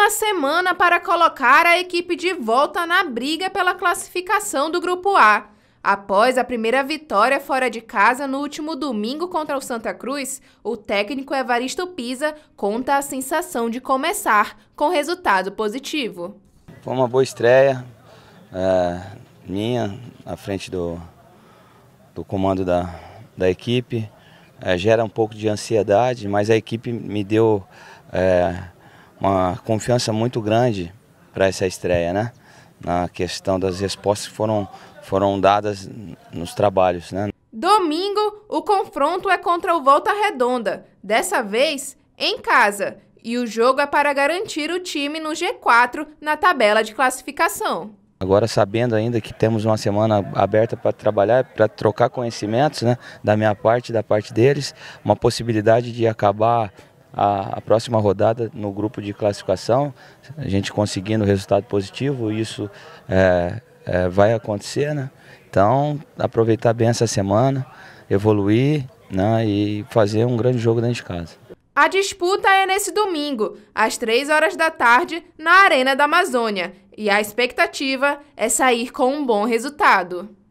uma semana para colocar a equipe de volta na briga pela classificação do Grupo A. Após a primeira vitória fora de casa no último domingo contra o Santa Cruz, o técnico Evaristo Pisa conta a sensação de começar com resultado positivo. Foi uma boa estreia é, minha à frente do, do comando da, da equipe. É, gera um pouco de ansiedade, mas a equipe me deu é, uma confiança muito grande para essa estreia, né? Na questão das respostas que foram, foram dadas nos trabalhos, né? Domingo, o confronto é contra o Volta Redonda, dessa vez em casa, e o jogo é para garantir o time no G4 na tabela de classificação. Agora, sabendo ainda que temos uma semana aberta para trabalhar, para trocar conhecimentos, né, da minha parte, da parte deles, uma possibilidade de acabar a, a, próxima rodada no grupo de classificação, a gente conseguindo resultado positivo, isso é, é, vai acontecer, né? Então, aproveitar bem essa semana, evoluir né? e fazer um grande jogo dentro de casa. A disputa é nesse domingo, às 3 horas da tarde, na Arena da Amazônia, e a expectativa é sair com um bom resultado.